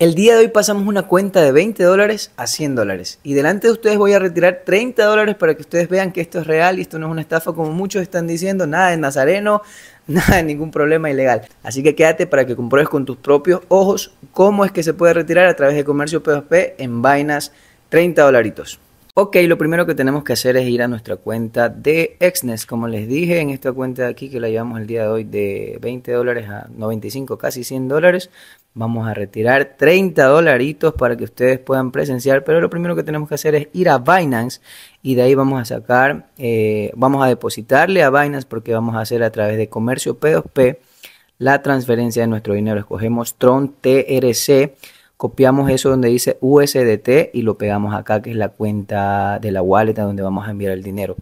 El día de hoy pasamos una cuenta de 20 dólares a 100 dólares. Y delante de ustedes voy a retirar 30 dólares para que ustedes vean que esto es real y esto no es una estafa como muchos están diciendo. Nada de Nazareno, nada de ningún problema ilegal. Así que quédate para que compruebes con tus propios ojos cómo es que se puede retirar a través de comercio P2P en vainas 30 dolaritos. Ok, lo primero que tenemos que hacer es ir a nuestra cuenta de Exnes. Como les dije, en esta cuenta de aquí que la llevamos el día de hoy de 20 dólares a 95, casi 100 dólares, Vamos a retirar 30 dolaritos para que ustedes puedan presenciar, pero lo primero que tenemos que hacer es ir a Binance y de ahí vamos a sacar, eh, vamos a depositarle a Binance porque vamos a hacer a través de comercio P2P la transferencia de nuestro dinero. Escogemos Tron TRC, copiamos eso donde dice USDT y lo pegamos acá que es la cuenta de la wallet a donde vamos a enviar el dinero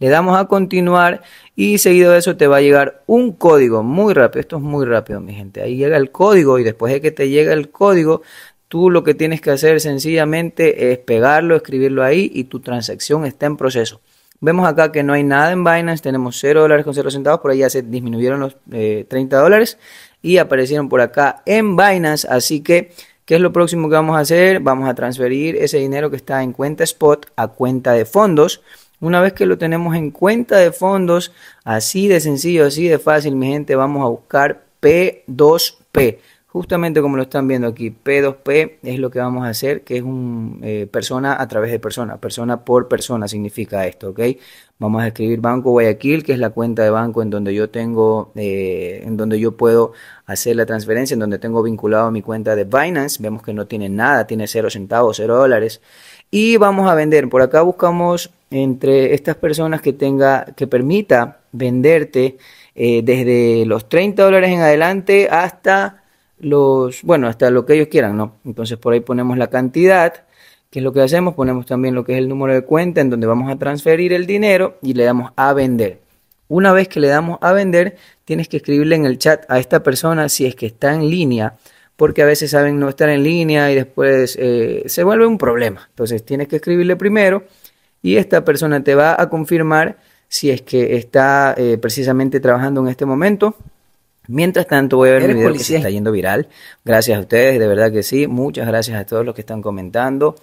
le damos a continuar y seguido de eso te va a llegar un código muy rápido. Esto es muy rápido, mi gente. Ahí llega el código y después de que te llega el código, tú lo que tienes que hacer sencillamente es pegarlo, escribirlo ahí y tu transacción está en proceso. Vemos acá que no hay nada en Binance, tenemos 0 dólares con 0 centavos, por ahí ya se disminuyeron los 30 eh, dólares y aparecieron por acá en Binance, así que ¿Qué es lo próximo que vamos a hacer? Vamos a transferir ese dinero que está en cuenta spot a cuenta de fondos una vez que lo tenemos en cuenta de fondos, así de sencillo, así de fácil, mi gente, vamos a buscar P2P. Justamente como lo están viendo aquí, P2P es lo que vamos a hacer, que es un eh, persona a través de persona, persona por persona significa esto, ¿ok? Vamos a escribir Banco Guayaquil, que es la cuenta de banco en donde yo tengo, eh, en donde yo puedo hacer la transferencia, en donde tengo vinculado mi cuenta de Binance. Vemos que no tiene nada, tiene 0 centavos, 0 dólares. Y vamos a vender. Por acá buscamos entre estas personas que tenga, que permita venderte eh, desde los 30 dólares en adelante hasta los, bueno, hasta lo que ellos quieran, ¿no? Entonces por ahí ponemos la cantidad, que es lo que hacemos, ponemos también lo que es el número de cuenta en donde vamos a transferir el dinero y le damos a vender. Una vez que le damos a vender, tienes que escribirle en el chat a esta persona si es que está en línea, porque a veces saben no estar en línea y después eh, se vuelve un problema. Entonces tienes que escribirle primero y esta persona te va a confirmar si es que está eh, precisamente trabajando en este momento. Mientras tanto, voy a ver el video que está yendo viral. Gracias a ustedes, de verdad que sí. Muchas gracias a todos los que están comentando.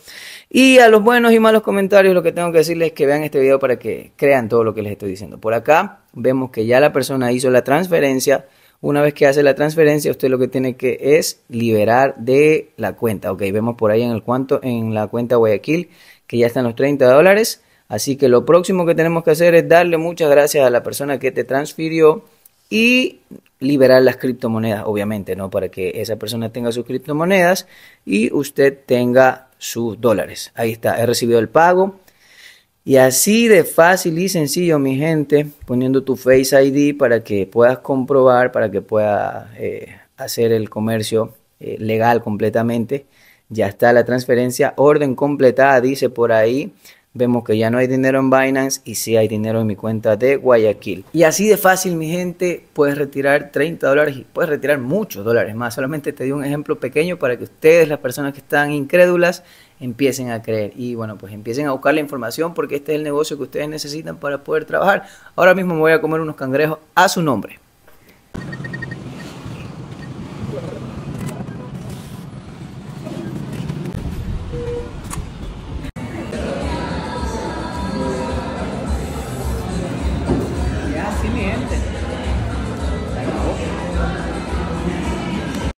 Y a los buenos y malos comentarios, lo que tengo que decirles es que vean este video para que crean todo lo que les estoy diciendo. Por acá vemos que ya la persona hizo la transferencia una vez que hace la transferencia, usted lo que tiene que es liberar de la cuenta. Ok, vemos por ahí en el cuanto en la cuenta Guayaquil que ya están los 30 dólares. Así que lo próximo que tenemos que hacer es darle muchas gracias a la persona que te transfirió y liberar las criptomonedas, obviamente, ¿no? Para que esa persona tenga sus criptomonedas y usted tenga sus dólares. Ahí está, he recibido el pago. Y así de fácil y sencillo, mi gente, poniendo tu Face ID para que puedas comprobar, para que puedas eh, hacer el comercio eh, legal completamente. Ya está la transferencia, orden completada, dice por ahí vemos que ya no hay dinero en Binance y sí hay dinero en mi cuenta de Guayaquil. Y así de fácil, mi gente, puedes retirar 30 dólares y puedes retirar muchos dólares más. Solamente te di un ejemplo pequeño para que ustedes, las personas que están incrédulas, empiecen a creer y bueno, pues empiecen a buscar la información porque este es el negocio que ustedes necesitan para poder trabajar. Ahora mismo me voy a comer unos cangrejos a su nombre.